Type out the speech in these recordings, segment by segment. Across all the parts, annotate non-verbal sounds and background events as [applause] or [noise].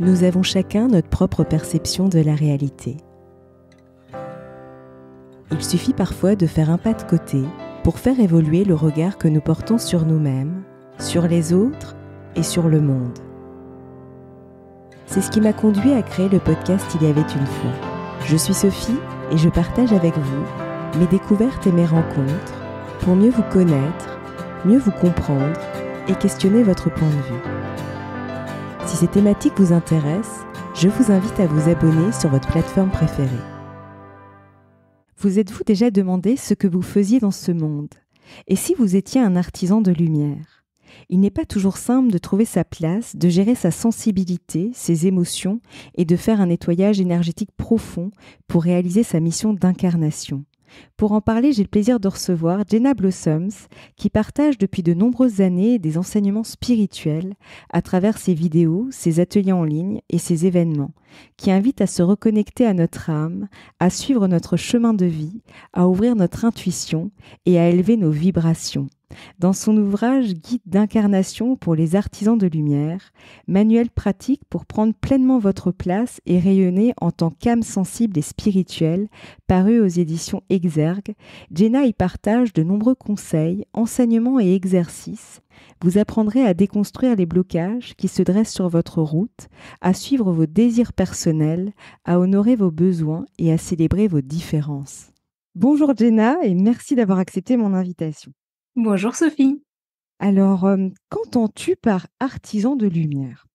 nous avons chacun notre propre perception de la réalité. Il suffit parfois de faire un pas de côté pour faire évoluer le regard que nous portons sur nous-mêmes, sur les autres et sur le monde. C'est ce qui m'a conduit à créer le podcast Il y avait une fois. Je suis Sophie et je partage avec vous mes découvertes et mes rencontres pour mieux vous connaître, mieux vous comprendre et questionner votre point de vue. Si ces thématiques vous intéressent, je vous invite à vous abonner sur votre plateforme préférée. Vous êtes-vous déjà demandé ce que vous faisiez dans ce monde Et si vous étiez un artisan de lumière Il n'est pas toujours simple de trouver sa place, de gérer sa sensibilité, ses émotions et de faire un nettoyage énergétique profond pour réaliser sa mission d'incarnation. Pour en parler, j'ai le plaisir de recevoir Jenna Blossoms, qui partage depuis de nombreuses années des enseignements spirituels à travers ses vidéos, ses ateliers en ligne et ses événements, qui invite à se reconnecter à notre âme, à suivre notre chemin de vie, à ouvrir notre intuition et à élever nos vibrations. Dans son ouvrage Guide d'incarnation pour les artisans de lumière, manuel pratique pour prendre pleinement votre place et rayonner en tant qu'âme sensible et spirituelle, paru aux éditions Exergue, Jenna y partage de nombreux conseils, enseignements et exercices. Vous apprendrez à déconstruire les blocages qui se dressent sur votre route, à suivre vos désirs personnels, à honorer vos besoins et à célébrer vos différences. Bonjour Jenna et merci d'avoir accepté mon invitation. Bonjour Sophie. Alors, euh, qu'entends-tu par artisan de lumière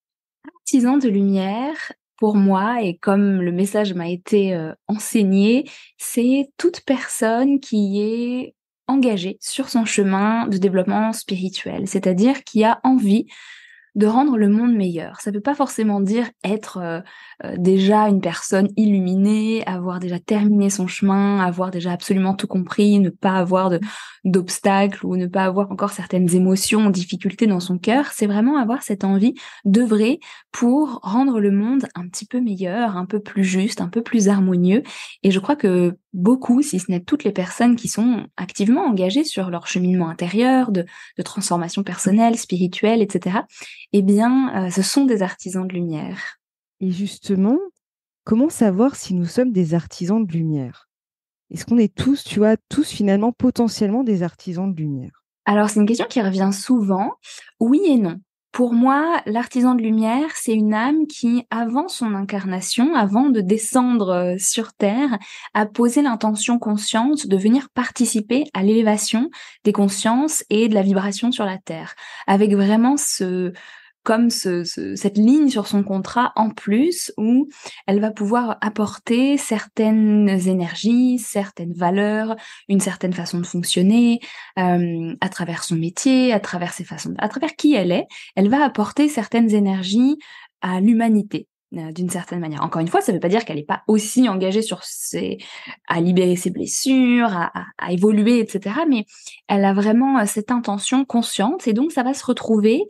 Artisan de lumière, pour moi, et comme le message m'a été euh, enseigné, c'est toute personne qui est engagée sur son chemin de développement spirituel, c'est-à-dire qui a envie de rendre le monde meilleur. Ça ne veut pas forcément dire être euh, euh, déjà une personne illuminée, avoir déjà terminé son chemin, avoir déjà absolument tout compris, ne pas avoir d'obstacles ou ne pas avoir encore certaines émotions, difficultés dans son cœur. C'est vraiment avoir cette envie vrai pour rendre le monde un petit peu meilleur, un peu plus juste, un peu plus harmonieux. Et je crois que beaucoup, si ce n'est toutes les personnes qui sont activement engagées sur leur cheminement intérieur, de, de transformation personnelle, spirituelle, etc., eh bien, euh, ce sont des artisans de lumière. Et justement, comment savoir si nous sommes des artisans de lumière Est-ce qu'on est tous, tu vois, tous finalement potentiellement des artisans de lumière Alors, c'est une question qui revient souvent. Oui et non. Pour moi, l'artisan de lumière, c'est une âme qui, avant son incarnation, avant de descendre euh, sur Terre, a posé l'intention consciente de venir participer à l'élévation des consciences et de la vibration sur la Terre, avec vraiment ce, comme ce, cette ligne sur son contrat en plus où elle va pouvoir apporter certaines énergies, certaines valeurs, une certaine façon de fonctionner euh, à travers son métier, à travers ses façons, à travers qui elle est. Elle va apporter certaines énergies à l'humanité euh, d'une certaine manière. Encore une fois, ça ne veut pas dire qu'elle n'est pas aussi engagée sur ses, à libérer ses blessures, à, à évoluer, etc. Mais elle a vraiment euh, cette intention consciente et donc ça va se retrouver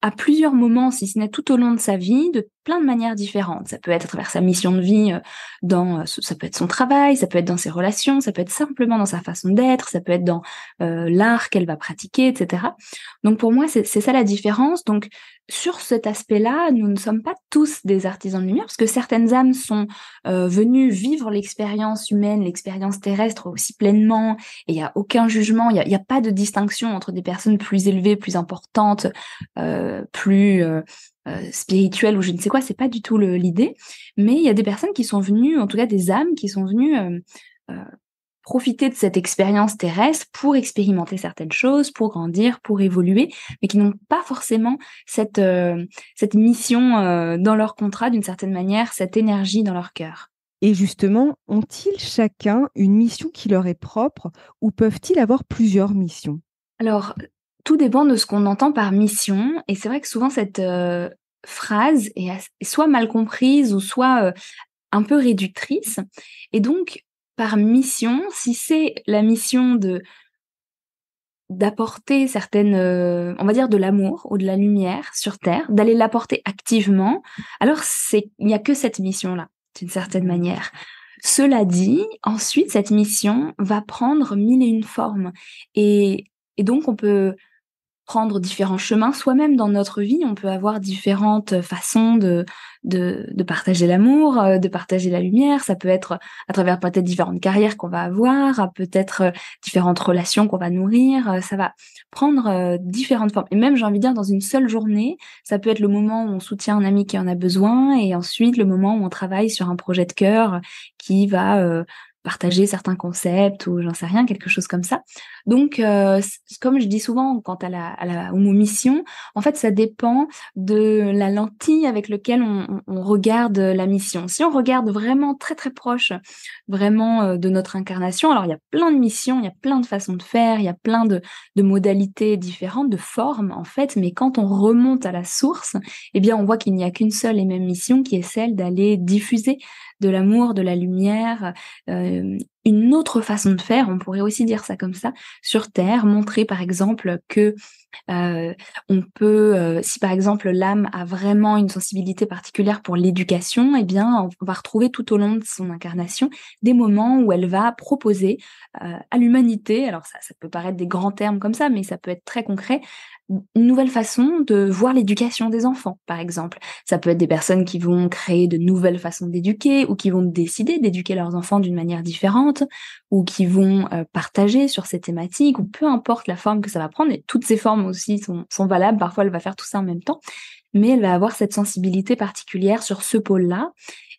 à plusieurs moments, si ce n'est tout au long de sa vie, de plein de manières différentes. Ça peut être à travers sa mission de vie, euh, dans, euh, ça peut être son travail, ça peut être dans ses relations, ça peut être simplement dans sa façon d'être, ça peut être dans euh, l'art qu'elle va pratiquer, etc. Donc pour moi, c'est ça la différence. Donc sur cet aspect-là, nous ne sommes pas tous des artisans de lumière, parce que certaines âmes sont euh, venues vivre l'expérience humaine, l'expérience terrestre aussi pleinement, et il n'y a aucun jugement, il n'y a, pas de distinction entre des personnes plus élevées, plus importantes, euh, plus euh, euh, spirituelles ou je ne sais quoi, c'est pas du tout l'idée, mais il y a des personnes qui sont venues, en tout cas des âmes qui sont venues profiter de cette expérience terrestre pour expérimenter certaines choses, pour grandir, pour évoluer, mais qui n'ont pas forcément cette, euh, cette mission euh, dans leur contrat d'une certaine manière, cette énergie dans leur cœur. Et justement, ont-ils chacun une mission qui leur est propre ou peuvent-ils avoir plusieurs missions Alors, tout dépend de ce qu'on entend par mission. Et c'est vrai que souvent, cette euh, phrase est soit mal comprise ou soit un peu réductrice. Et donc, par mission, si c'est la mission de d'apporter certaines, euh, on va dire, de l'amour ou de la lumière sur Terre, d'aller l'apporter activement, alors c'est il n'y a que cette mission-là, d'une certaine manière. Cela dit, ensuite, cette mission va prendre mille et une formes. Et, et donc, on peut prendre différents chemins soi-même dans notre vie. On peut avoir différentes façons de, de, partager l'amour, euh, de partager la lumière. Ça peut être à travers peut-être différentes carrières qu'on va avoir, peut-être euh, différentes relations qu'on va nourrir. Euh, ça va prendre différentes formes. Et même, j'ai envie de dire, dans une seule journée, ça peut être le moment où on soutient un ami qui en a besoin et ensuite le moment où on travaille sur un projet de cœur qui va partager certains concepts ou j'en sais rien, quelque chose comme ça. Donc, euh, comme je dis souvent quant à la, à la en fait, ça dépend de la lentille avec laquelle on, regarde la mission. Si on regarde vraiment très très proche, vraiment euh, de notre incarnation, alors il y a plein de missions, il y a plein de façons de faire, il y a plein de, de modalités différentes, de formes en fait, mais quand on remonte à la source, eh bien, on voit qu'il n'y a qu'une seule et même mission qui est celle d'aller diffuser de l'amour, de la lumière, euh, une autre façon de faire, on pourrait aussi dire ça comme ça, sur Terre, montrer par exemple que euh, on peut, euh, si par exemple l'âme a vraiment une sensibilité particulière pour l'éducation, et eh bien, on va retrouver tout au long de son incarnation des moments où elle va proposer euh, à l'humanité, alors ça, ça peut paraître des grands termes comme ça, mais ça peut être très concret, une nouvelle façon de voir l'éducation des enfants, par exemple. Ça peut être des personnes qui vont créer de nouvelles façons d'éduquer ou qui vont décider d'éduquer leurs enfants d'une manière différente ou qui vont partager sur ces thématiques ou peu importe la forme que ça va prendre et toutes ces formes aussi sont, valables. Parfois, elle va faire tout ça en même temps, mais elle va avoir cette sensibilité particulière sur ce pôle-là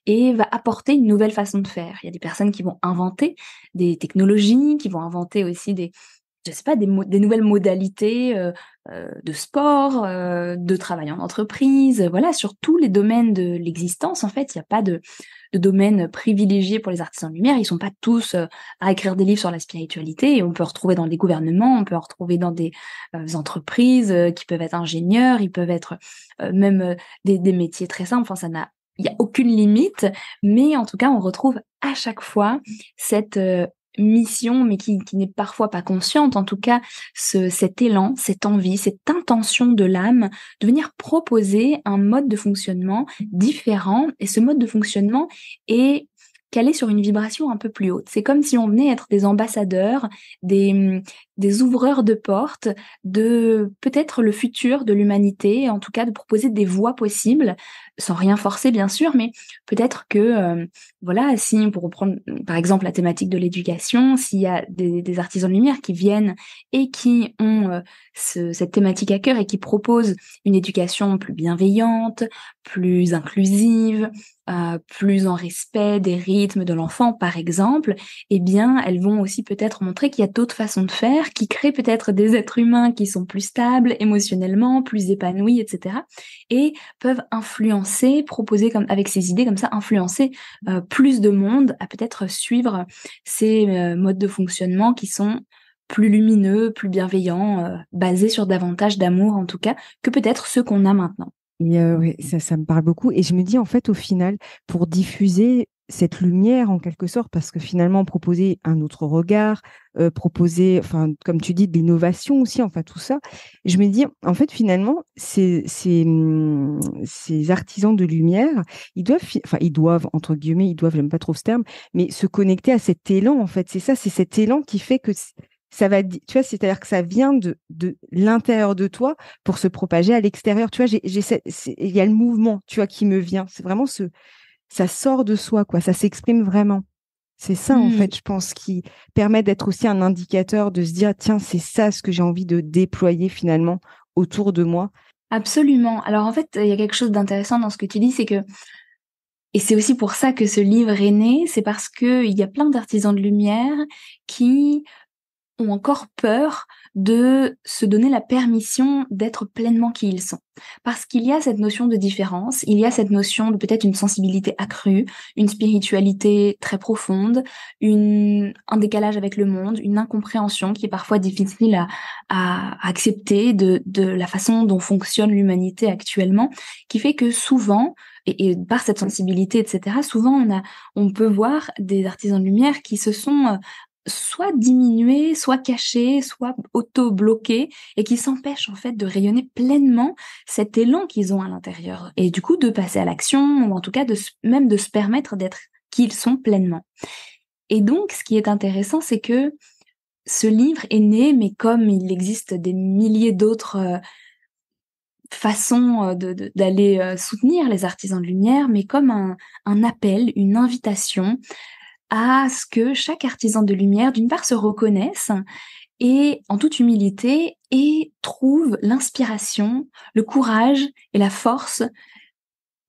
et va apporter une nouvelle façon de faire. Il y a des personnes qui vont inventer des technologies, qui vont inventer aussi des, je sais pas, des, nouvelles modalités euh, euh, de sport, euh, de travail en entreprise, voilà, sur tous les domaines de l'existence. En fait, il n'y a pas de, de domaines privilégiés pour les artisans de lumière. Ils sont pas tous euh, à écrire des livres sur la spiritualité. on peut retrouver dans des gouvernements, on peut en retrouver dans des euh, entreprises euh, qui peuvent être ingénieurs, ils peuvent être même des, des, métiers très simples. Enfin, ça n'a, il n'y a aucune limite. Mais en tout cas, on retrouve à chaque fois cette mission, mais qui, qui n'est parfois pas consciente, en tout cas, ce, cet élan, cette envie, cette intention de l'âme de venir proposer un mode de fonctionnement différent. Et ce mode de fonctionnement est caler sur une vibration un peu plus haute. C'est comme si on venait être des ambassadeurs, mm, des, ouvreurs de portes de peut-être le futur de l'humanité, en tout cas de proposer des voies possibles, sans rien forcer bien sûr, mais peut-être que, euh, voilà, si pour reprendre mm, par exemple la thématique de l'éducation, s'il y a des, artisans de lumière qui viennent et qui ont euh, cette thématique à cœur et qui proposent une éducation plus bienveillante, plus inclusive, euh, plus en respect des rythmes de l'enfant, par exemple, eh bien, elles vont aussi peut-être montrer qu'il y a d'autres façons de faire qui créent peut-être des êtres humains qui sont plus stables émotionnellement, plus épanouis, etc. Et peuvent influencer, proposer comme avec ces idées comme ça, influencer euh, plus de monde à peut-être suivre ces euh, modes de fonctionnement qui sont plus lumineux, plus bienveillants, basés sur davantage d'amour en tout cas, que peut-être ceux qu'on a maintenant. Et mmh. ça, me parle beaucoup. Et je me dis, en fait, au final, pour diffuser cette lumière, en quelque sorte, parce que finalement, proposer un autre regard, proposer, enfin, comme tu dis, de l'innovation aussi, enfin, tout ça, je me dis, en fait, finalement, ces, ces, mmh, ces artisans de lumière, ils doivent, enfin, ils doivent, entre guillemets, ils doivent, j'aime pas trop ce terme, mais se connecter à cet élan, en fait. C'est ça, c'est cet élan qui fait que ça va, tu vois, c'est-à-dire que ça vient de, de l'intérieur de toi pour se propager à l'extérieur. Tu vois, il y a le mouvement, tu vois, qui me vient. C'est vraiment ce, ça sort de soi, quoi. Ça s'exprime vraiment. C'est ça, en mmh. fait, je pense, qui permet d'être aussi un indicateur de se dire, tiens, c'est ça ce que j'ai envie de déployer finalement autour de moi. Absolument. Alors, en fait, il y a quelque chose d'intéressant dans ce que tu dis, c'est que et c'est aussi pour ça que ce livre est né, c'est parce qu'il y a plein d'artisans de lumière qui ont encore peur de se donner la permission d'être pleinement qui ils sont. Parce qu'il y a cette notion de différence, il y a cette notion de peut-être une sensibilité accrue, une spiritualité très profonde, une, un décalage avec le monde, une incompréhension qui est parfois difficile à, à accepter de, de la façon dont fonctionne l'humanité actuellement, qui fait que souvent, et, par cette sensibilité, etc., souvent on, a, on peut voir des artisans de lumière qui se sont euh, soit diminué, soit caché, soit auto bloquées et qui s'empêchent en fait de rayonner pleinement cet élan qu'ils ont à l'intérieur et du coup de passer à l'action ou en tout cas de, même de se permettre d'être qui ils sont pleinement. Et donc ce qui est intéressant c'est que ce livre est né mais comme il existe des milliers d'autres euh, façons euh, d'aller euh, soutenir les artisans de lumière, mais comme un appel, une invitation à ce que chaque artisan de lumière, d'une part, se reconnaisse et en toute humilité et trouve l'inspiration, le courage et la force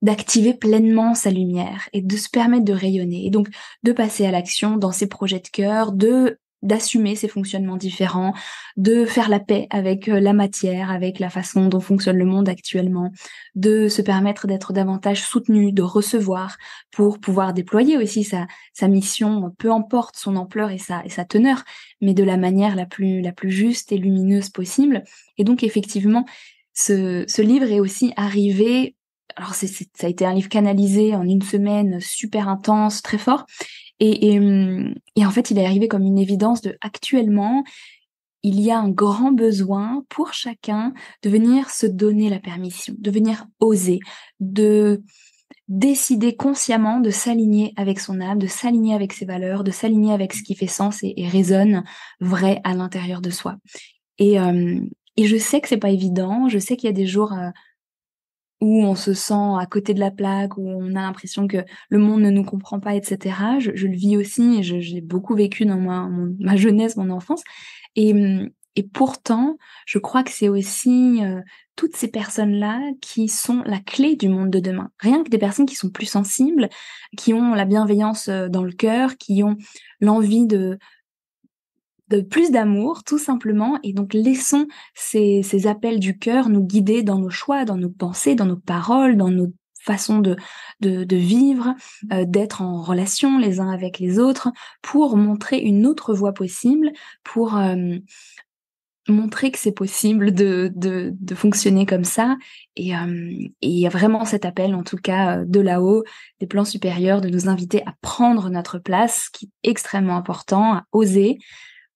d'activer pleinement sa lumière et de se permettre de rayonner et donc de passer à l'action dans ses projets de cœur, de d'assumer ces fonctionnements différents, de faire la paix avec euh, la matière, avec la façon dont fonctionne le monde actuellement, de se permettre d'être davantage soutenu, de recevoir pour pouvoir déployer aussi sa, mission, peu importe son ampleur et sa, teneur, mais de la manière la plus, juste et lumineuse possible. Et donc effectivement, ce, livre est aussi arrivé alors c'est, ça a été un livre canalisé en une semaine, super intense, très fort. Euh, et, en fait, il est arrivé comme une évidence de actuellement, il y a un grand besoin pour chacun de venir se donner la permission, de venir oser, de décider consciemment de s'aligner avec son âme, de s'aligner avec ses valeurs, de s'aligner avec ce qui fait sens et, résonne vrai à l'intérieur de soi. Euh, et, je sais que c'est pas évident, je sais qu'il y a des jours euh, où on se sent à côté de la plaque, où on a l'impression que le monde ne nous comprend pas, etc. Je, le vis aussi, et j'ai beaucoup vécu dans ma, ma jeunesse, mon enfance. Mm, et, pourtant, je crois que c'est aussi euh, toutes ces personnes-là qui sont la clé du monde de demain. Rien que des personnes qui sont plus sensibles, qui ont la bienveillance euh, dans le cœur, qui ont l'envie de, de plus d'amour, tout simplement. Et donc, laissons ces, ces appels du cœur nous guider dans nos choix, dans nos pensées, dans nos paroles, dans nos façons de, de, vivre, euh, d'être en relation les uns avec les autres, pour montrer une autre voie possible, pour euh, montrer que c'est possible de, de, fonctionner comme ça. Euh, et il y a vraiment cet appel, en tout cas de là-haut, des plans supérieurs, de nous inviter à prendre notre place, qui est extrêmement important, à oser,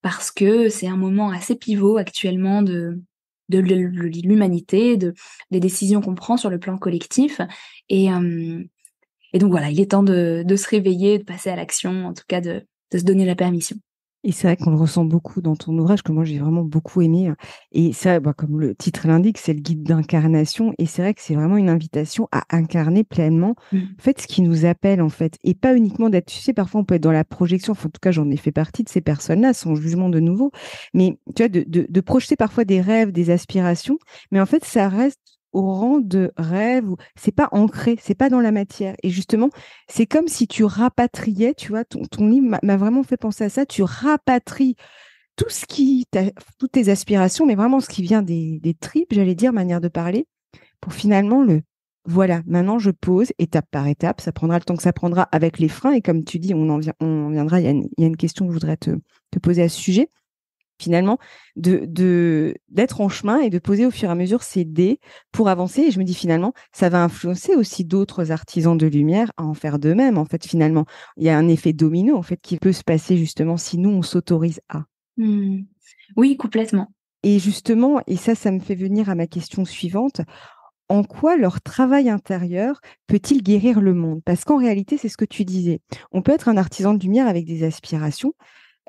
parce que c'est un moment assez pivot actuellement de, l'humanité, de, des décisions qu'on prend sur le plan collectif. Et, euh, donc voilà, il est temps de, se réveiller, de passer à l'action, en tout cas de se donner la permission. Et c'est vrai qu'on le ressent beaucoup dans ton ouvrage, que moi j'ai vraiment beaucoup aimé. Hein. Et ça, bah, comme le titre l'indique, c'est le guide d'incarnation. Et c'est vrai que c'est vraiment une invitation à incarner pleinement, en fait, ce qui nous appelle, en fait. Et pas uniquement d'être, tu sais, parfois on peut être dans la projection. Enfin, en tout cas, j'en ai fait partie de ces personnes-là, sans jugement de nouveau. Mais tu vois, de projeter parfois des rêves, des aspirations. Mais en fait, ça reste au rang de rêve. C'est pas ancré, c'est pas dans la matière. Et justement, c'est comme si tu rapatriais, tu vois, ton, livre m'a vraiment fait penser à ça. Tu rapatries tout ce qui, toutes tes aspirations, mais vraiment ce qui vient des, tripes, j'allais dire, manière de parler, pour finalement le voilà, maintenant je pose étape par étape, ça prendra le temps que ça prendra avec les freins, et comme tu dis, on en, on viendra, il y, a une, question que je voudrais te, te poser à ce sujet, finalement, de, d'être en chemin et de poser au fur et à mesure ces dés pour avancer. Et je me dis finalement, ça va influencer aussi d'autres artisans de lumière à en faire de même. En fait, finalement, il y a un effet domino en fait qui peut se passer justement si nous on s'autorise à. Mmh. Oui, complètement. Et justement, et ça, ça me fait venir à ma question suivante. En quoi leur travail intérieur peut-il guérir le monde Parce qu'en réalité, c'est ce que tu disais. On peut être un artisan de lumière avec des aspirations,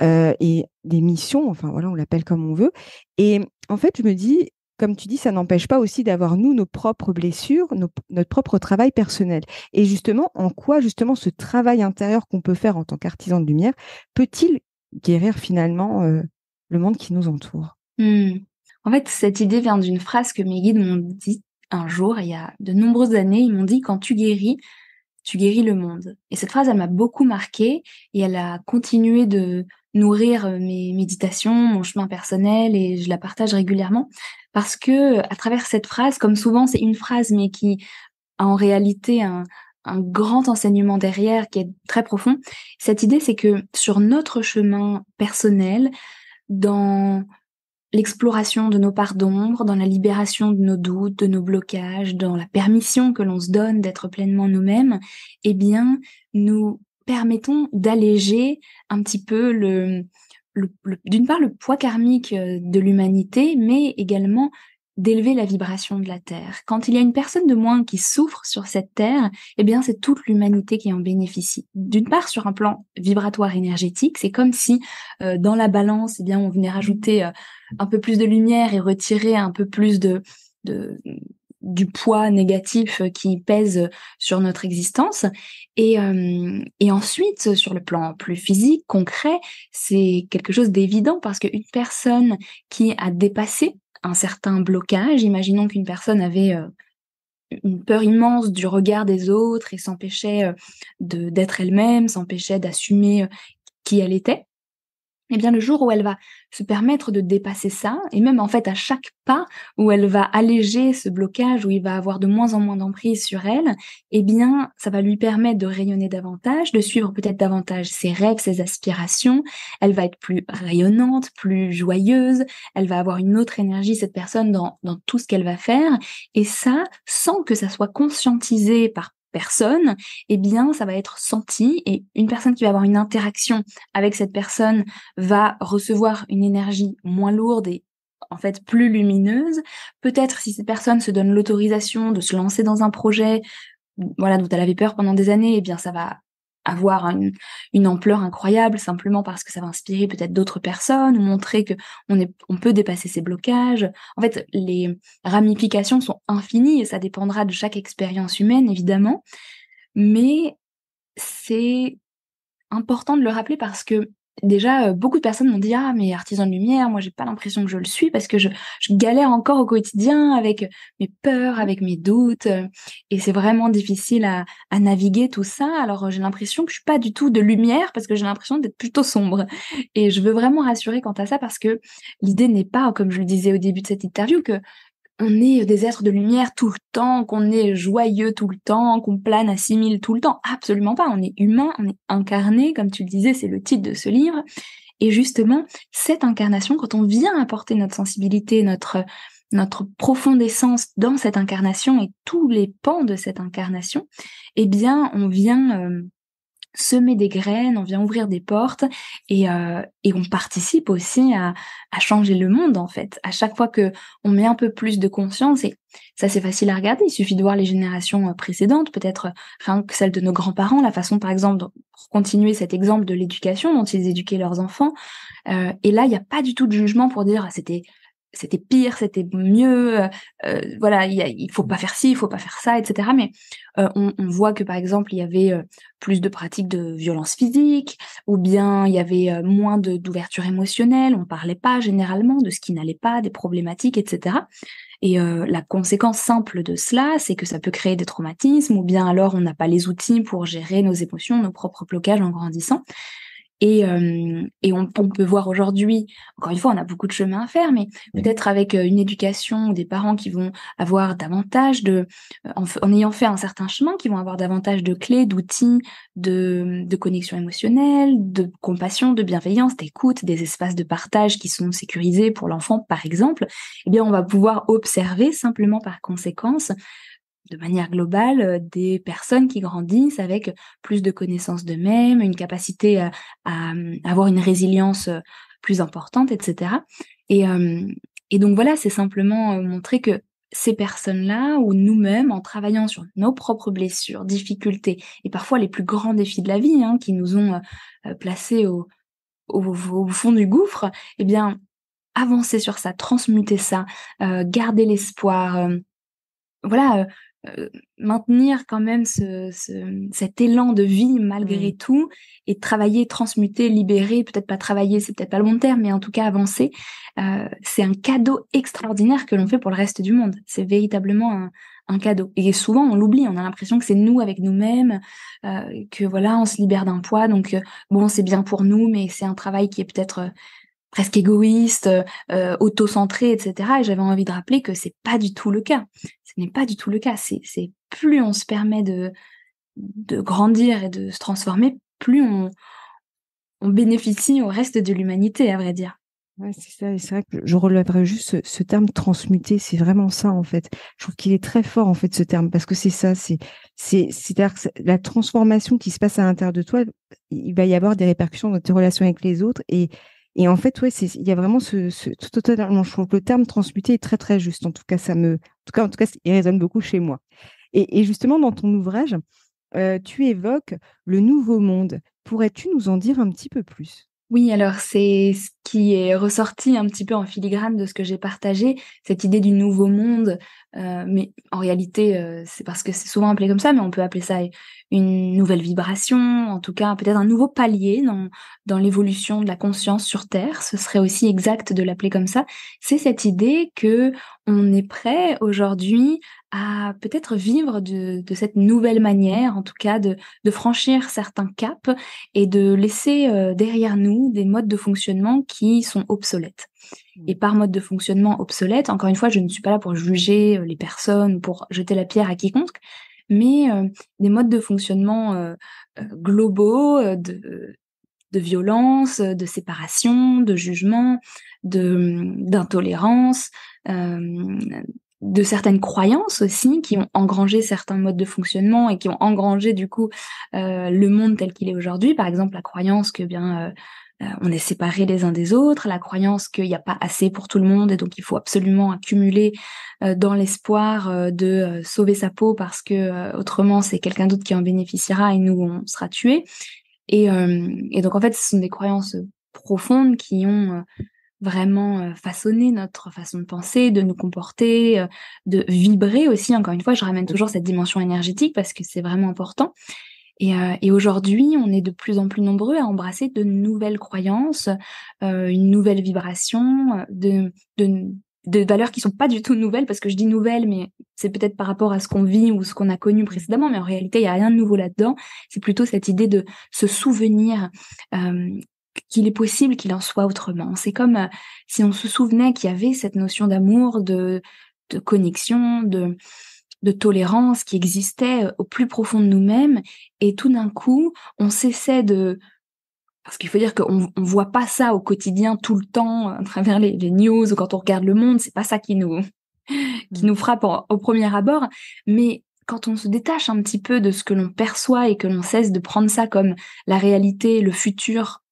et des missions, enfin voilà, on l'appelle comme on veut. Et en fait, je me dis, comme tu dis, ça n'empêche pas aussi d'avoir, nous, nos propres blessures, notre propre travail personnel. Et justement, en quoi, justement, ce travail intérieur qu'on peut faire en tant qu'artisan de lumière peut-il guérir finalement le monde qui nous entoure mmh. En fait, cette idée vient d'une phrase que mes guides m'ont dit un jour, il y a de nombreuses années, ils m'ont dit, quand tu guéris, tu guéris le monde. Et cette phrase, elle m'a beaucoup marquée et elle a continué de, nourrir euh, mes méditations, mon chemin personnel et je la partage régulièrement parce que à travers cette phrase, comme souvent c'est une phrase mais qui a en réalité un, un grand enseignement derrière qui est très profond. Cette idée, c'est que sur notre chemin personnel, dans l'exploration de nos parts d'ombre, dans la libération de nos doutes, de nos blocages, dans la permission que l'on se donne d'être pleinement nous-mêmes, eh bien, nous permettons d'alléger un petit peu le, d'une part le poids karmique euh, de l'humanité, mais également d'élever la vibration de la Terre. Quand il y a une personne de moins qui souffre sur cette Terre, eh bien c'est toute l'humanité qui en bénéficie. D'une part, sur un plan vibratoire énergétique, c'est comme si euh, dans la balance, eh bien on venait rajouter euh, un peu plus de lumière et retirer un peu plus de, de du poids négatif euh, qui pèse sur notre existence. Euh, et, ensuite, sur le plan plus physique, concret, c'est quelque chose d'évident parce qu'une personne qui a dépassé un certain blocage, imaginons qu'une personne avait euh, une peur immense du regard des autres et s'empêchait d'être elle-même, s'empêchait d'assumer qui elle était, eh bien, le jour où elle va se permettre de dépasser ça, et même en fait à chaque pas où elle va alléger ce blocage, où il va avoir de moins en moins d'emprise sur elle, eh bien, ça va lui permettre de rayonner davantage, de suivre peut-être davantage ses rêves, ses aspirations. Elle va être plus rayonnante, plus joyeuse. Elle va avoir une autre énergie, cette personne, dans, dans tout ce qu'elle va faire. Et ça, sans que ça soit conscientisé par personne, eh bien, ça va être senti et une personne qui va avoir une interaction avec cette personne va recevoir une énergie moins lourde et en fait plus lumineuse. Peut-être si cette personne se donne l'autorisation de se lancer dans un projet voilà dont elle avait peur pendant des années, eh bien ça va avoir une, ampleur incroyable simplement parce que ça va inspirer peut-être d'autres personnes, montrer que on, est, on peut dépasser ses blocages. En fait, les ramifications sont infinies et ça dépendra de chaque expérience humaine, évidemment. Mais c'est important de le rappeler parce que déjà, euh, beaucoup de personnes m'ont dit Ah, mais artisan de lumière, moi, j'ai pas l'impression que je le suis parce que je, galère encore au quotidien avec mes peurs, avec mes doutes. Euh, et c'est vraiment difficile à, à, naviguer tout ça. Alors, j'ai l'impression que je suis pas du tout de lumière parce que j'ai l'impression d'être plutôt sombre. Et je veux vraiment rassurer quant à ça parce que l'idée n'est pas, comme je le disais au début de cette interview, que on est des êtres de lumière tout le temps, qu'on est joyeux tout le temps, qu'on plane à 6000 tout le temps. Absolument pas. On est humain, on est incarné, comme tu le disais, c'est le titre de ce livre. Et justement, cette incarnation, quand on vient apporter notre sensibilité, notre, notre profonde essence dans cette incarnation et tous les pans de cette incarnation, eh bien, on vient euh, semer des graines, on vient ouvrir des portes et, euh, et on participe aussi à, changer le monde en fait. À chaque fois que on met un peu plus de conscience et ça c'est facile à regarder, il suffit de voir les générations euh, précédentes, peut-être euh, rien que celle de nos grands-parents, la façon par exemple de, continuer cet exemple de l'éducation dont ils éduquaient leurs enfants. et là il n'y a pas du tout de jugement pour dire ah, c'était c'était pire, c'était mieux, euh, euh, voilà, il, ne faut pas faire ci, il faut pas faire ça, etc. Mais euh, on, voit que par exemple, il y avait plus de pratiques de violence physique, ou bien il y avait moins d'ouverture émotionnelle, on parlait pas généralement de ce qui n'allait pas, des problématiques, etc. Et la conséquence simple de cela, c'est que ça peut créer des traumatismes, ou bien alors on n'a pas les outils pour gérer nos émotions, nos propres blocages en grandissant. Et, euh, et on, peut voir aujourd'hui, encore une fois, on a beaucoup de chemin à faire, mais peut-être avec euh, une éducation des parents qui vont avoir davantage de, euh, en, ayant fait un certain chemin, qui vont avoir davantage de clés, d'outils, de, de connexion émotionnelle, de compassion, de bienveillance, d'écoute, des espaces de partage qui sont sécurisés pour l'enfant, par exemple, eh bien, on va pouvoir observer simplement par conséquence de manière globale euh, des personnes qui grandissent avec plus de connaissances d'eux-mêmes, une capacité euh, à, avoir une résilience euh, plus importante, etc. Et, et donc voilà, c'est simplement montrer que ces personnes-là ou nous-mêmes, en travaillant sur nos propres blessures, difficultés et parfois les plus grands défis de la vie hein, qui nous ont placés au, au, fond du gouffre, eh bien, avancer sur ça, transmuter ça, garder l'espoir, voilà, euh, maintenir quand même cet élan de vie malgré mm. tout et travailler, transmuter, libérer, peut-être pas travailler, c'est peut-être pas le bon terme, mais en tout cas avancer, euh, c'est un cadeau extraordinaire que l'on fait pour le reste du monde. C'est véritablement un, cadeau. Et souvent, on l'oublie, on a l'impression que c'est nous avec nous-mêmes, euh, que voilà, on se libère d'un poids, donc bon, c'est bien pour nous, mais c'est un travail qui est peut-être presque égoïste, euh, autocentré, etc. Et j'avais envie de rappeler que c'est pas du tout le cas. Ce n'est pas du tout le cas. C'est, plus on se permet de, de grandir et de se transformer, plus on, on bénéficie au reste de l'humanité, à vrai dire. Ouais, c'est ça, c'est vrai que je relèverais juste ce, terme transmuté, c'est vraiment ça en fait. Je trouve qu'il est très fort en fait ce terme parce que c'est ça, c'est c'est c'est-à-dire que la transformation qui se passe à l'intérieur de toi, il va y avoir des répercussions dans tes relations avec les autres et et en fait, ouais, il y a vraiment ce, ce totalement. Je trouve que le terme transmuté est très très juste. En tout cas, ça me, en tout cas, en tout cas, il résonne beaucoup chez moi. Et, justement, dans ton ouvrage, euh, tu évoques le nouveau monde. Pourrais-tu nous en dire un petit peu plus oui, alors c'est ce qui est ressorti un petit peu en filigrane de ce que j'ai partagé, cette idée du nouveau monde. Euh, mais en réalité, euh, c'est parce que c'est souvent appelé comme ça, mais on peut appeler ça une nouvelle vibration, en tout cas peut-être un nouveau palier dans, dans l'évolution de la conscience sur Terre. Ce serait aussi exact de l'appeler comme ça. C'est cette idée que on est prêt aujourd'hui à peut-être vivre de, cette nouvelle manière, en tout cas de, franchir certains caps et de laisser euh, derrière nous des modes de fonctionnement qui sont obsolètes. Et mmh. par mode de fonctionnement obsolète, encore une fois, je ne suis pas là pour juger euh, les personnes, pour jeter la pierre à quiconque, mais euh, des modes de fonctionnement globaux, de, violence, de séparation, de jugement, de mmh, d'intolérance, de certaines croyances aussi qui ont engrangé certains modes de fonctionnement et qui ont engrangé du coup euh, le monde tel qu'il est aujourd'hui. Par exemple, la croyance que bien euh, euh, on est séparés les uns des autres, la croyance qu'il n'y a pas assez pour tout le monde et donc il faut absolument accumuler dans l'espoir de sauver sa peau parce que autrement c'est quelqu'un d'autre qui en bénéficiera et nous on sera tués. Et, et, donc en fait ce sont des croyances profondes qui ont vraiment façonner notre façon de penser, de nous comporter, de vibrer aussi. Encore une fois, je ramène toujours cette dimension énergétique parce que c'est vraiment important. Et, et aujourd'hui, on est de plus en plus nombreux à embrasser de nouvelles croyances, une nouvelle vibration, de, de, de valeurs qui sont pas du tout nouvelles, parce que je dis nouvelles, mais c'est peut-être par rapport à ce qu'on vit ou ce qu'on a connu mmh. précédemment, mais en réalité, il n'y a rien de nouveau là-dedans. C'est plutôt cette idée de se souvenir euh, qu'il est possible qu'il en soit autrement. C'est comme euh, si on se souvenait qu'il y avait cette notion d'amour, de, de connexion, de, de tolérance qui existait euh, au plus profond de nous-mêmes, et tout d'un coup, on cessait de, parce qu'il faut dire qu'on ne voit pas ça au quotidien tout le temps euh, à travers les, news ou quand on regarde le monde, c'est pas ça qui nous [laughs] qui mmh. nous frappe au premier abord, mais quand on se détache un petit peu de ce que l'on perçoit et que l'on cesse de prendre ça comme la réalité, le futur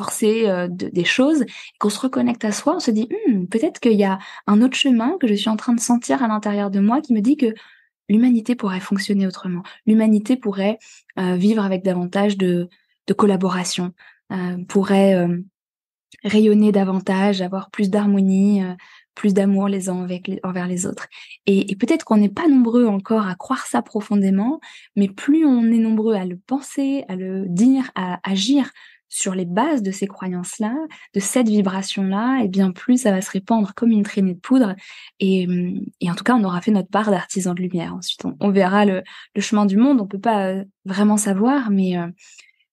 forcer euh, des choses, qu'on se reconnecte à soi, on se dit hum, peut-être qu'il y a un autre chemin que je suis en train de sentir à l'intérieur de moi qui me dit que l'humanité pourrait fonctionner autrement, l'humanité pourrait euh, vivre avec davantage de, collaboration, euh, pourrait rayonner davantage, avoir plus d'harmonie, plus d'amour les uns avec envers les autres. Et, et peut-être qu'on n'est pas nombreux encore à croire ça profondément, mais plus on est nombreux à le penser, à le dire, à agir sur les bases de ces croyances-là, de cette vibration-là, et eh bien plus ça va se répandre comme une traînée de poudre. Et, hum, en tout cas, on aura fait notre part d'artisans de lumière. Ensuite, on, verra le, chemin du monde. On ne peut pas euh, vraiment savoir, mais, euh,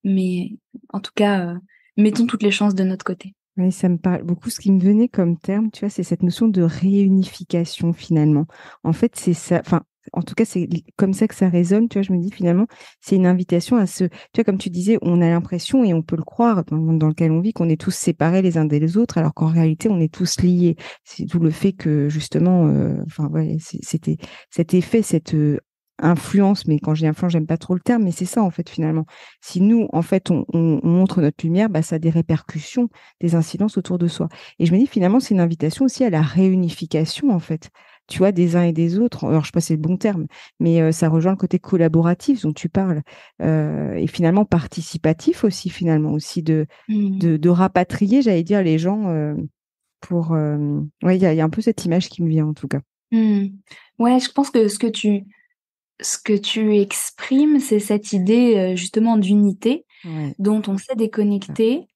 mais en tout cas, euh, mettons toutes les chances de notre côté. Oui, ça me parle beaucoup. Ce qui me venait comme terme, tu vois, c'est cette notion de réunification finalement. En fait, c'est ça. Enfin, en tout cas, c'est comme ça que ça résonne. Tu vois, je me dis finalement, c'est une invitation à ce... Tu vois, comme tu disais, on a l'impression et on peut le croire dans le monde dans lequel on vit qu'on est tous séparés les uns des autres, alors qu'en réalité, on est tous liés. C'est d'où le fait que justement, euh, enfin, c'était cet effet, cette euh, influence, mais quand j'ai influence, j'aime pas trop le terme, mais c'est ça en fait finalement. Si nous, en fait, on, montre notre lumière, bah, ça a des répercussions, des incidences autour de soi. Et je me dis finalement, c'est une invitation aussi à la réunification en fait, tu vois, des uns et des autres. Alors, je sais pas si c'est le bon terme, mais euh, ça rejoint le côté collaboratif dont tu parles euh, et finalement participatif aussi, finalement aussi de mmh. de, rapatrier, j'allais dire, les gens euh, pour. ouais, il y a, un peu cette image qui me vient en tout cas. Oui, mmh. Ouais, je pense que ce que tu ce que tu exprimes, c'est cette idée justement d'unité dont on s'est déconnecté,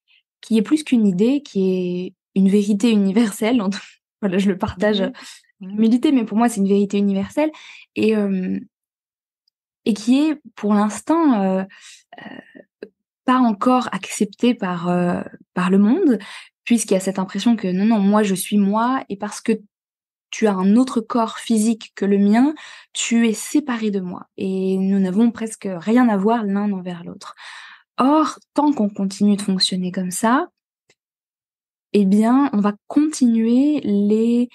qui est plus qu'une idée, qui est une vérité universelle. [laughs] Voilà, je le partage. Mmh humilité, mais pour moi, c'est une vérité universelle et, et qui est pour l'instant euh, euh, pas encore acceptée par, euh, par le monde, puisqu'il y a cette impression que non, non, moi, je suis moi et parce que tu as un autre corps physique que le mien, tu es séparé de moi et nous n'avons presque rien à voir l'un envers l'autre. Or, tant qu'on continue de fonctionner comme ça, eh bien, on va continuer les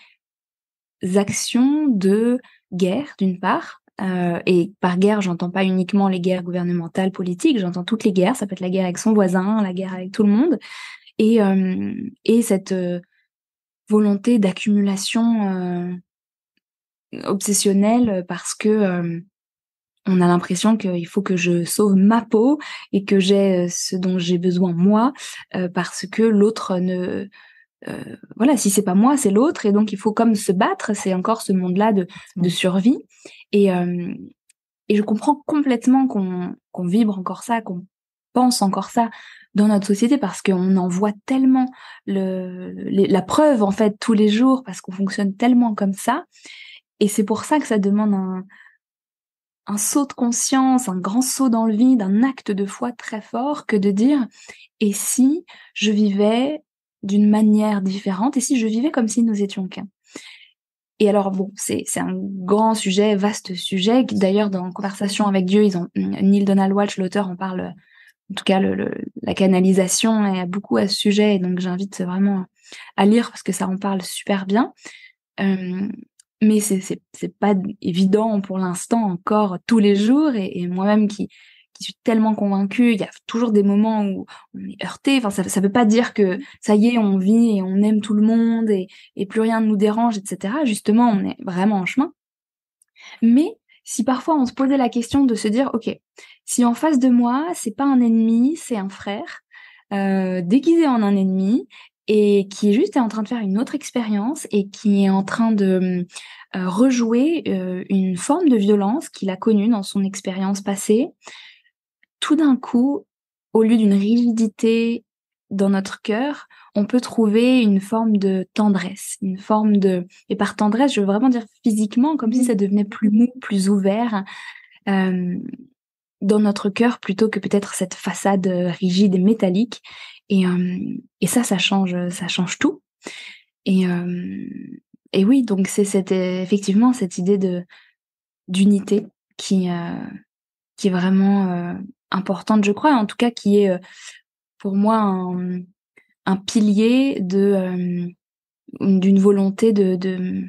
actions de guerre, d'une part, euh, et par guerre, j'entends pas uniquement les guerres gouvernementales, politiques, j'entends toutes les guerres, ça peut être la guerre avec son voisin, la guerre avec tout le monde, et, euh, cette euh, volonté d'accumulation obsessionnelle parce que on a l'impression qu'il faut que je sauve ma peau et que j'ai ce dont j'ai besoin moi parce que l'autre ne euh, voilà, si c'est pas moi, c'est l'autre, et donc il faut comme se battre. C'est encore ce monde-là de, de, survie. Et, euh, et je comprends complètement qu'on vibre encore ça, qu'on pense encore ça dans notre société parce qu'on en voit tellement la preuve en fait tous les jours parce qu'on fonctionne tellement comme ça. Et c'est pour ça que ça demande un, un saut de conscience, un grand saut dans le vide, un acte de foi très fort que de dire et si je vivais d'une manière différente et si je vivais comme si nous étions qu'un. Et alors, bon, c'est un grand sujet, vaste sujet. D'ailleurs, dans Conversation avec Dieu, ils ont, mmh, Neil Donald Walsh, l'auteur, en parle, en tout cas, le, la canalisation est beaucoup à ce sujet. Et donc, j'invite vraiment à lire parce que ça en parle super bien. mais c'est pas évident pour l'instant encore tous les jours. et moi-même qui, qui suis tellement convaincue. Il y a toujours des moments où on est heurté. Enfin, ça, ne veut pas dire que ça y est, on vit et on aime tout le monde et, plus rien ne nous dérange, etc. Justement, on est vraiment en chemin. Mais si parfois on se posait la question de se dire, ok, si en face de moi, c'est pas un ennemi, c'est un frère, euh, déguisé en un ennemi, et qui est juste en train de faire une autre expérience et qui est en train de euh, rejouer euh, une forme de violence qu'il a connue dans son expérience passée, tout d'un coup, au lieu d'une rigidité dans notre cœur, on peut trouver une forme de tendresse, une forme de... Et par tendresse, je veux vraiment dire physiquement, comme si mmh. ça devenait plus mou, plus ouvert dans notre cœur, plutôt que peut-être cette façade euh, rigide et métallique. Et, ça, ça change, ça change tout. Et, oui, donc c'est cette, effectivement cette idée de d'unité qui, euh, qui est vraiment euh, importante, je crois, en tout cas qui est euh, pour moi un, pilier de euh, d'une volonté de,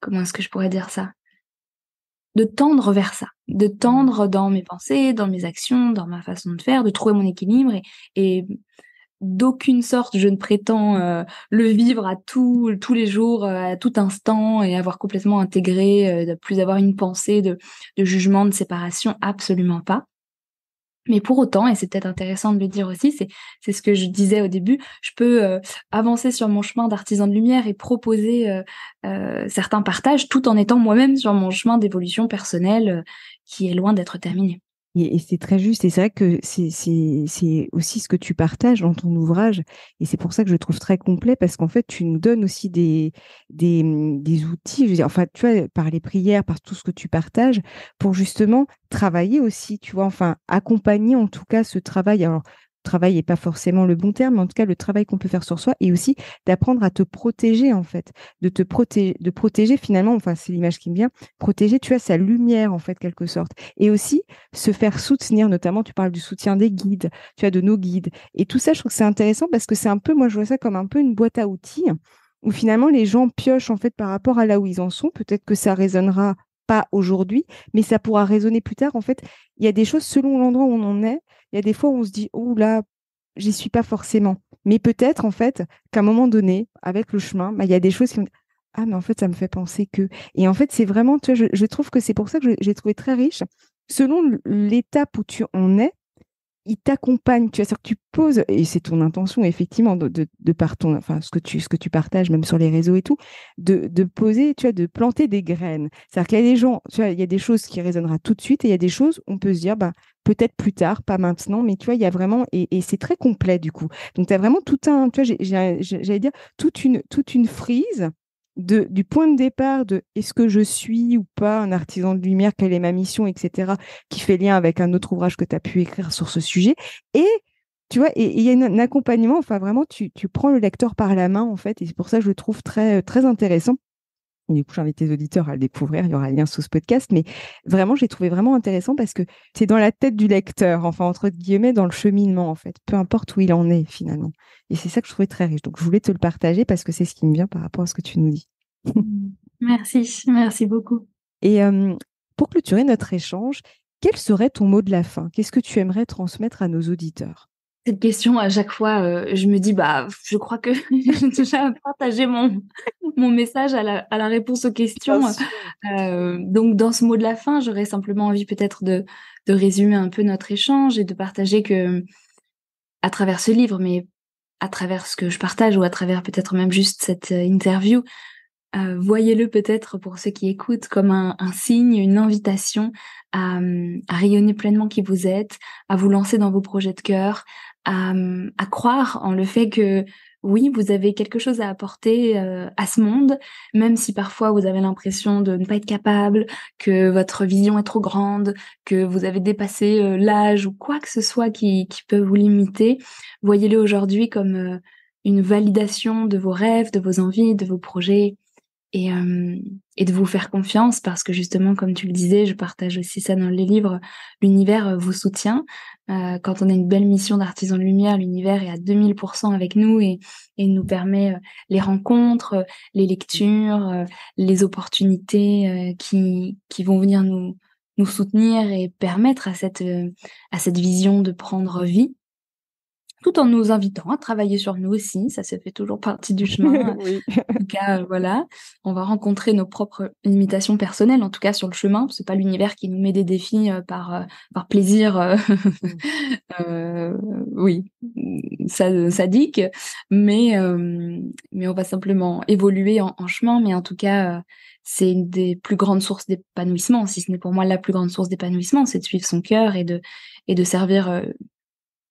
comment est-ce que je pourrais dire ça de tendre vers ça, de mmh. tendre dans mes pensées, dans mes actions, dans ma façon de faire, de trouver mon équilibre et d'aucune sorte, je ne prétends euh, le vivre à tout, tous les jours, euh, à tout instant et avoir complètement intégré, euh, de plus avoir une pensée de, de jugement, de séparation, absolument pas. Mais pour autant, et c'est peut-être intéressant de le dire aussi, c'est, c'est ce que je disais au début, je peux avancer sur mon chemin d'artisan de lumière et proposer certains partages tout en étant moi-même sur mon chemin d'évolution personnelle qui est loin d'être terminé. Et, c'est très juste. Et c'est vrai que c'est aussi ce que tu partages dans ton ouvrage. Et c'est pour ça que je le trouve très complet, parce qu'en fait, tu nous donnes aussi des, des, mmh, des outils, enfin, tu vois, par les prières, par tout ce que tu partages, pour justement travailler aussi, tu vois, enfin, accompagner en tout cas ce travail. Alors, travail n'est pas forcément le bon terme, mais en tout cas le travail qu'on peut faire sur soi et aussi d'apprendre à te protéger en fait, de te protéger, de protéger finalement, enfin c'est l'image qui me vient, protéger, tu as sa lumière en fait quelque sorte et aussi se faire soutenir, notamment tu parles du soutien des guides, tu as de nos guides et tout ça je trouve que c'est intéressant parce que c'est un peu, moi je vois ça comme un peu une boîte à outils où finalement les gens piochent en fait par rapport à là où ils en sont. Peut-être que ça résonnera pas aujourd'hui, mais ça pourra résonner plus tard. En fait, il y a des choses selon l'endroit où on en est. Il y a des fois où on se dit, oh là, j'y suis pas forcément. Mais peut-être, en fait, qu'à un moment donné, avec le chemin, bah, il y a des choses qui ah, mais en fait, ça me fait penser que. Et en fait, c'est vraiment, tu vois, je, je trouve que c'est pour ça que j'ai trouvé très riche. Selon l'étape où tu en es, il t'accompagne, tu vois, que tu poses, et c'est ton intention effectivement de, de, enfin ce que tu ce que tu partages même sur les réseaux et tout, de, poser, tu vois, de planter des graines. C'est-à-dire qu'il y a des gens, tu vois, il y a des choses qui résonnera tout de suite, et il y a des choses, on peut se dire, bah peut-être plus tard, pas maintenant, mais tu vois, il y a vraiment, et, c'est très complet du coup. Donc tu as vraiment tout un, tu vois, j'allais dire toute une toute une frise du point de départ de est-ce que je suis ou pas un artisan de lumière, quelle est ma mission, etc., qui fait lien avec un autre ouvrage que tu as pu écrire sur ce sujet. Et tu vois, et il y a un accompagnement, enfin vraiment, tu, prends le lecteur par la main, en fait, et c'est pour ça que je le trouve très, euh, très intéressant. Du coup, j'invite tes auditeurs à le découvrir. Il y aura un lien sous ce podcast. Mais vraiment, j'ai trouvé vraiment intéressant parce que c'est dans la tête du lecteur, enfin, entre guillemets, dans le cheminement, en fait, peu importe où il en est, finalement. Et c'est ça que je trouvais très riche. Donc, je voulais te le partager parce que c'est ce qui me vient par rapport à ce que tu nous dis. [laughs] merci, merci beaucoup. Et euh, pour clôturer notre échange, quel serait ton mot de la fin Qu'est-ce que tu aimerais transmettre à nos auditeurs cette question à chaque fois, euh, je me dis bah je crois que [laughs] j'ai déjà partagé mon mon message à la, réponse aux questions. Euh, donc dans ce mot de la fin, j'aurais simplement envie peut-être de résumer un peu notre échange et de partager que à travers ce livre, mais à travers ce que je partage ou à travers peut-être même juste cette euh, interview, voyez-le peut-être pour ceux qui écoutent comme un, un signe, une invitation hum, à, rayonner pleinement qui vous êtes, à vous lancer dans vos projets de cœur, à, mmh, à, croire en le fait que oui, vous avez quelque chose à apporter euh, à ce monde, même si parfois vous avez l'impression de ne pas être capable, que votre vision est trop grande, que vous avez dépassé euh, l'âge ou quoi que ce soit qui, qui peut vous limiter. Voyez-le aujourd'hui comme euh, une validation de vos rêves, de vos envies, de vos projets et, euh, et, de vous faire confiance parce que justement, comme tu le disais, je partage aussi ça dans les livres, l'univers euh, vous soutient. Euh, quand on a une belle mission d'artisan de lumière, l'univers est à 2000% avec nous et, et, nous permet les rencontres, les lectures, les opportunités qui, qui vont venir nous, nous soutenir et permettre à cette, à cette vision de prendre vie tout en nous invitant à travailler sur nous aussi. Ça, se fait toujours partie du chemin. [laughs] En tout cas, voilà, on va rencontrer nos propres limitations personnelles, en tout cas sur le chemin. Ce n'est pas l'univers qui nous met des défis euh, par, euh, par plaisir. Euh, mm. [laughs] oui, ça, ça dit mais, mais on va simplement évoluer en, en chemin. Mais en tout cas, c'est une des plus grandes sources d'épanouissement, si ce n'est pour moi la plus grande source d'épanouissement, c'est de suivre son cœur et de, et de servir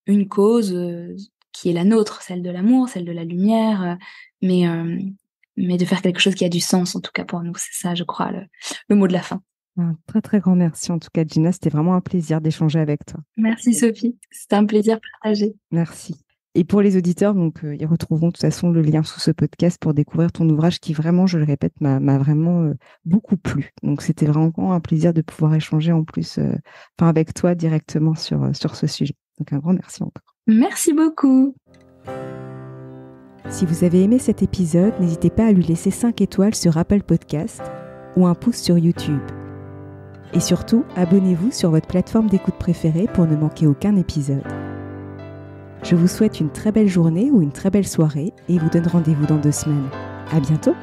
une cause euh, qui est la nôtre, celle de l'amour, celle de la lumière, euh, mais, euh, mais de faire quelque chose qui a du sens, en tout cas pour nous. C'est ça, je crois, le, mot de la fin. très très grand merci en tout cas Gina, c'était vraiment un plaisir d'échanger avec toi. Merci Sophie, c'était un plaisir partagé. Merci. Et pour les auditeurs, donc ils retrouveront de toute façon le lien sous ce podcast pour découvrir ton ouvrage qui vraiment, je le répète, m'a vraiment beaucoup plu. Donc c'était vraiment un plaisir de pouvoir échanger en plus enfin, avec toi directement sur, sur ce sujet. Donc un grand merci encore. Merci beaucoup. Si vous avez aimé cet épisode, n'hésitez pas à lui laisser 5 étoiles sur Apple Podcast ou un pouce sur YouTube. Et surtout, abonnez-vous sur votre plateforme d'écoute préférée pour ne manquer aucun épisode. Je vous souhaite une très belle journée ou une très belle soirée et vous donne rendez-vous dans deux semaines. À bientôt!